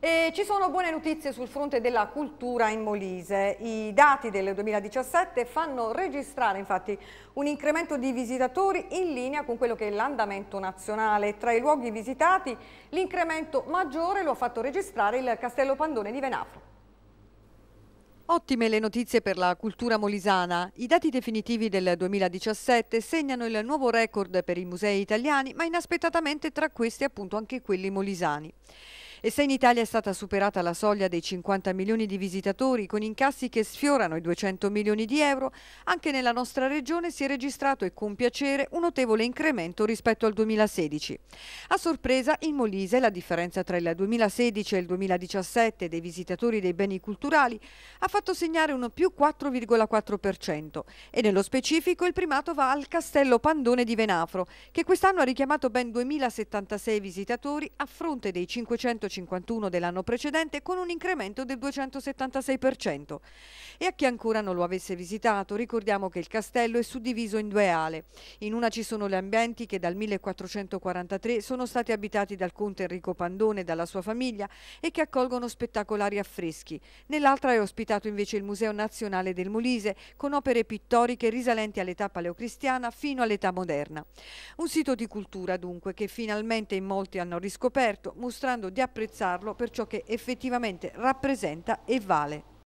E ci sono buone notizie sul fronte della cultura in Molise. I dati del 2017 fanno registrare infatti un incremento di visitatori in linea con quello che è l'andamento nazionale. Tra i luoghi visitati l'incremento maggiore lo ha fatto registrare il Castello Pandone di Venafro. Ottime le notizie per la cultura molisana. I dati definitivi del 2017 segnano il nuovo record per i musei italiani, ma inaspettatamente tra questi appunto anche quelli molisani. E se in Italia è stata superata la soglia dei 50 milioni di visitatori con incassi che sfiorano i 200 milioni di euro, anche nella nostra regione si è registrato e con piacere un notevole incremento rispetto al 2016. A sorpresa in Molise la differenza tra il 2016 e il 2017 dei visitatori dei beni culturali ha fatto segnare un più 4,4% e nello specifico il primato va al Castello Pandone di Venafro che quest'anno ha richiamato ben 2076 visitatori a fronte dei 500 251 dell'anno precedente con un incremento del 276%. E a chi ancora non lo avesse visitato, ricordiamo che il castello è suddiviso in due ale. In una ci sono gli ambienti che dal 1443 sono stati abitati dal conte Enrico Pandone e dalla sua famiglia e che accolgono spettacolari affreschi. Nell'altra è ospitato invece il Museo Nazionale del Molise con opere pittoriche risalenti all'età paleocristiana fino all'età moderna. Un sito di cultura dunque che finalmente in molti hanno riscoperto mostrando di apprezzare apprezzarlo per ciò che effettivamente rappresenta e vale.